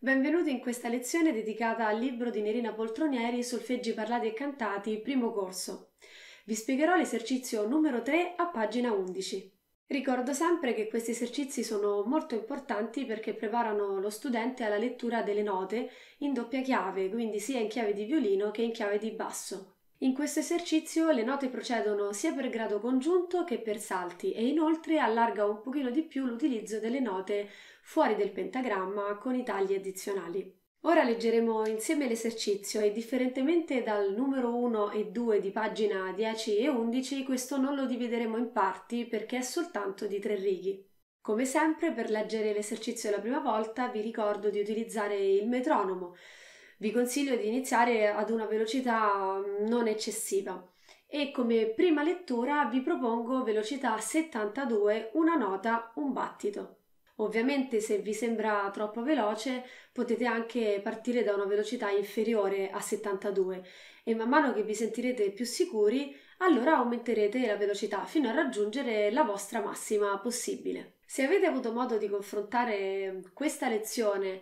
Benvenuti in questa lezione dedicata al libro di Nerina Poltronieri Solfeggi parlati e cantati, primo corso. Vi spiegherò l'esercizio numero 3 a pagina 11. Ricordo sempre che questi esercizi sono molto importanti perché preparano lo studente alla lettura delle note in doppia chiave, quindi sia in chiave di violino che in chiave di basso. In questo esercizio le note procedono sia per grado congiunto che per salti e inoltre allarga un pochino di più l'utilizzo delle note fuori del pentagramma con i tagli addizionali. Ora leggeremo insieme l'esercizio e differentemente dal numero 1 e 2 di pagina 10 e 11 questo non lo divideremo in parti perché è soltanto di tre righe. Come sempre per leggere l'esercizio la prima volta vi ricordo di utilizzare il metronomo vi consiglio di iniziare ad una velocità mm, non eccessiva e come prima lettura vi propongo velocità 72, una nota, un battito. Ovviamente se vi sembra troppo veloce potete anche partire da una velocità inferiore a 72 e man mano che vi sentirete più sicuri allora aumenterete la velocità fino a raggiungere la vostra massima possibile. Se avete avuto modo di confrontare mm, questa lezione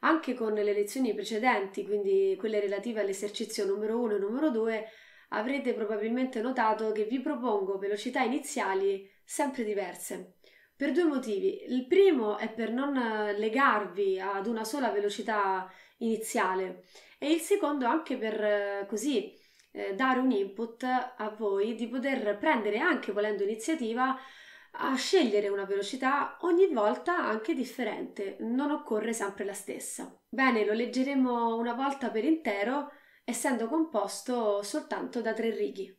anche con le lezioni precedenti, quindi quelle relative all'esercizio numero 1 e numero 2, avrete probabilmente notato che vi propongo velocità iniziali sempre diverse. Per due motivi. Il primo è per non legarvi ad una sola velocità iniziale e il secondo anche per eh, così eh, dare un input a voi di poter prendere anche volendo iniziativa a scegliere una velocità ogni volta anche differente, non occorre sempre la stessa. Bene, lo leggeremo una volta per intero, essendo composto soltanto da tre righe.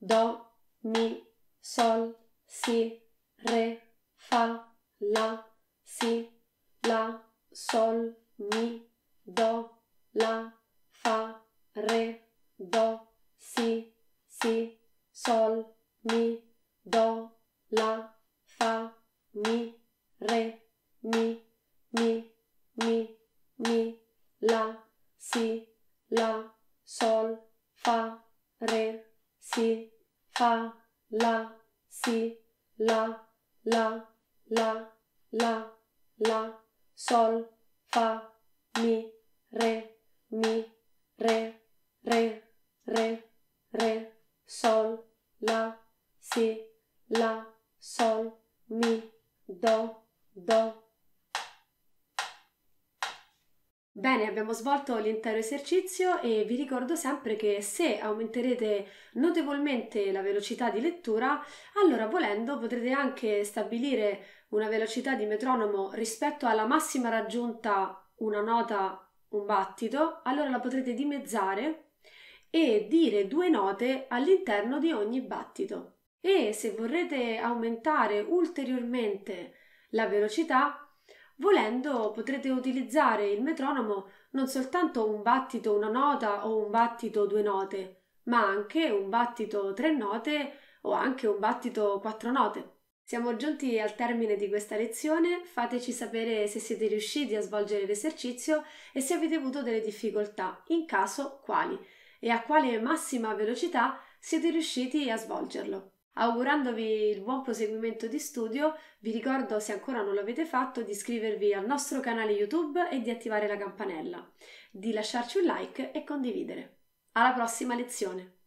Do, Mi, Sol, Si, Re, Fa, La, Si, La, Sol, Mi, Do, La, Fa, Re, Do, Si, Si, Sol, mi, do, la, fa, mi, re, mi, mi, mi, mi, la, si, la, sol, fa, re, si, fa, la, si, la, la, la, la, la, sol, fa, mi, re, mi, re, re, re, re, sol, la, si, la, sol, mi, do, do. Bene, abbiamo svolto l'intero esercizio e vi ricordo sempre che se aumenterete notevolmente la velocità di lettura, allora volendo potrete anche stabilire una velocità di metronomo rispetto alla massima raggiunta una nota, un battito, allora la potrete dimezzare e dire due note all'interno di ogni battito e se vorrete aumentare ulteriormente la velocità, volendo potrete utilizzare il metronomo non soltanto un battito una nota o un battito due note, ma anche un battito tre note o anche un battito quattro note. Siamo giunti al termine di questa lezione, fateci sapere se siete riusciti a svolgere l'esercizio e se avete avuto delle difficoltà, in caso quali, e a quale massima velocità siete riusciti a svolgerlo. Augurandovi il buon proseguimento di studio, vi ricordo, se ancora non l'avete fatto, di iscrivervi al nostro canale YouTube e di attivare la campanella, di lasciarci un like e condividere. Alla prossima lezione!